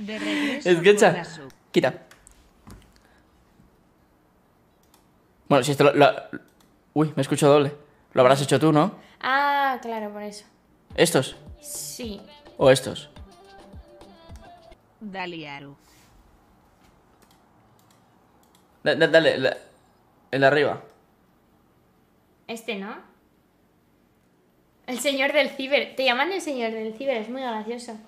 De regreso Quita. Bueno, si esto lo, Uy, me escucho doble. Lo habrás hecho tú, ¿no? Ah, claro, por eso. ¿Estos? Sí. ¿O estos? Dale, Aru. dale, el de arriba. Este, ¿no? El señor del ciber. Te llaman el señor del ciber, es muy gracioso.